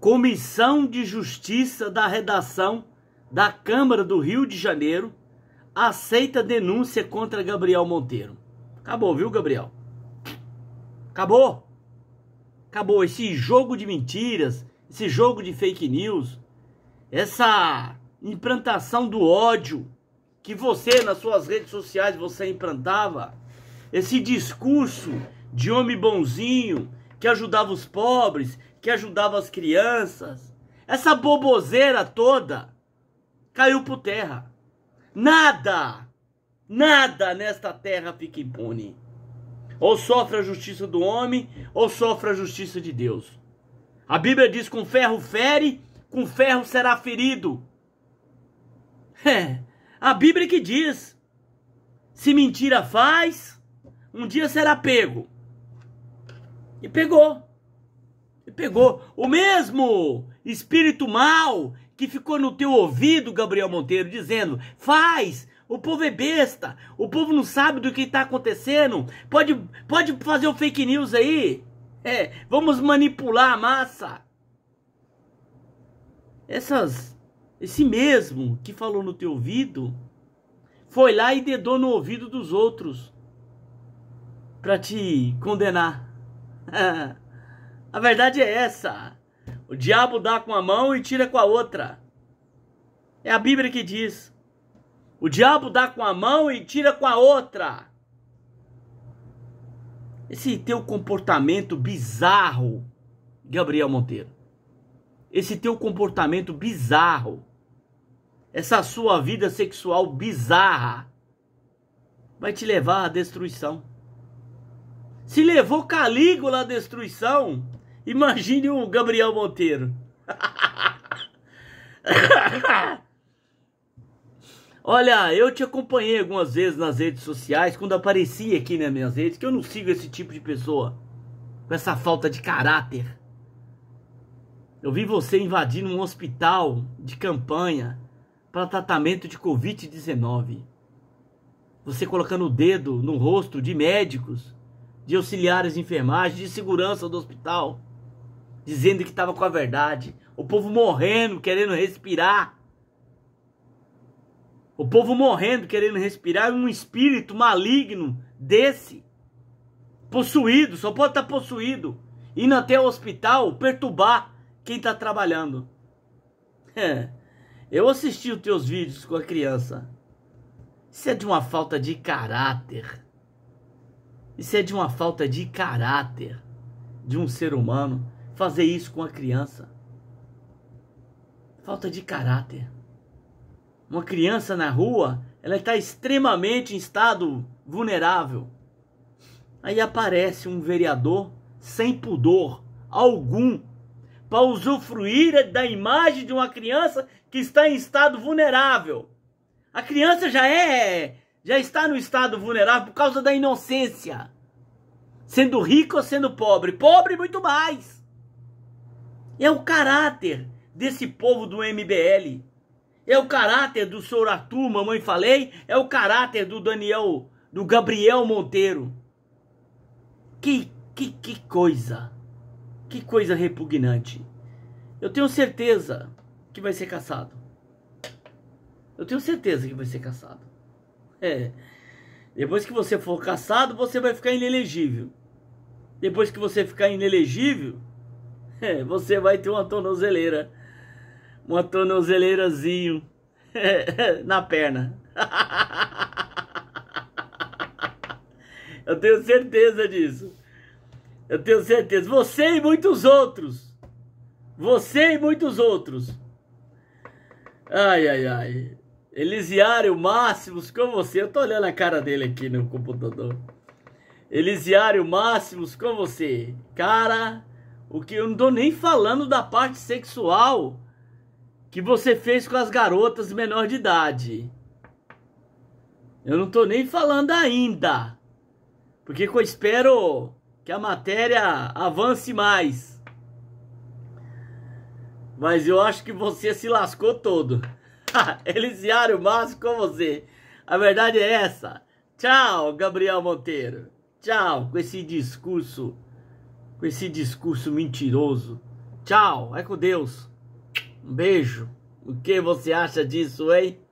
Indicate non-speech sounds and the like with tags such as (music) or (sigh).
Comissão de Justiça da Redação da Câmara do Rio de Janeiro aceita denúncia contra Gabriel Monteiro. Acabou, viu, Gabriel? Acabou. Acabou esse jogo de mentiras, esse jogo de fake news, essa implantação do ódio que você nas suas redes sociais você implantava, esse discurso de homem bonzinho, que ajudava os pobres, que ajudava as crianças. Essa bobozeira toda caiu por terra. Nada, nada nesta terra fica impune. Ou sofre a justiça do homem, ou sofre a justiça de Deus. A Bíblia diz: com ferro fere, com ferro será ferido. (laughs) É, a Bíblia que diz: se mentira faz, um dia será pego e pegou. E pegou. O mesmo espírito mal que ficou no teu ouvido, Gabriel Monteiro, dizendo: faz, o povo é besta, o povo não sabe do que está acontecendo, pode, pode fazer o fake news aí. É, vamos manipular a massa. Essas, esse mesmo que falou no teu ouvido foi lá e dedou no ouvido dos outros para te condenar. (laughs) a verdade é essa. O diabo dá com uma mão e tira com a outra. É a Bíblia que diz. O diabo dá com a mão e tira com a outra. Esse teu comportamento bizarro, Gabriel Monteiro. Esse teu comportamento bizarro. Essa sua vida sexual bizarra vai te levar à destruição. Se levou Calígula à destruição, imagine o Gabriel Monteiro. (laughs) Olha, eu te acompanhei algumas vezes nas redes sociais, quando aparecia aqui nas minhas redes, que eu não sigo esse tipo de pessoa. Com essa falta de caráter. Eu vi você invadindo um hospital de campanha para tratamento de Covid-19. Você colocando o dedo no rosto de médicos de auxiliares de enfermagem, de segurança do hospital, dizendo que estava com a verdade. O povo morrendo, querendo respirar. O povo morrendo, querendo respirar, um espírito maligno desse, possuído, só pode estar tá possuído, indo até o hospital perturbar quem está trabalhando. É. (laughs) Eu assisti os teus vídeos com a criança. Isso é de uma falta de caráter. Isso é de uma falta de caráter de um ser humano fazer isso com a criança. Falta de caráter. Uma criança na rua, ela está extremamente em estado vulnerável. Aí aparece um vereador sem pudor algum para usufruir da imagem de uma criança que está em estado vulnerável. A criança já é já está no estado vulnerável por causa da inocência. Sendo rico ou sendo pobre. Pobre muito mais. É o caráter desse povo do MBL. É o caráter do Souratu, mamãe falei. É o caráter do Daniel, do Gabriel Monteiro. Que, que, que coisa. Que coisa repugnante. Eu tenho certeza que vai ser caçado. Eu tenho certeza que vai ser caçado. É. Depois que você for caçado, você vai ficar inelegível. Depois que você ficar inelegível, (laughs) é, você vai ter uma tornozeleira. Uma tornozeleirazinho é, (laughs) na perna. (laughs) Eu tenho certeza disso. Eu tenho certeza. Você e muitos outros. Você e muitos outros. Ai, ai, ai. Elisiário Máximos, com você. Eu tô olhando a cara dele aqui no computador. Elisiário Máximos, com você. Cara, o que eu não tô nem falando da parte sexual que você fez com as garotas menor de idade. Eu não tô nem falando ainda. Porque eu espero que a matéria avance mais. Mas eu acho que você se lascou todo. (laughs) Elisiário Márcio com você. A verdade é essa. Tchau, Gabriel Monteiro. Tchau, com esse discurso, com esse discurso mentiroso. Tchau, é com Deus. Um beijo. O que você acha disso, hein?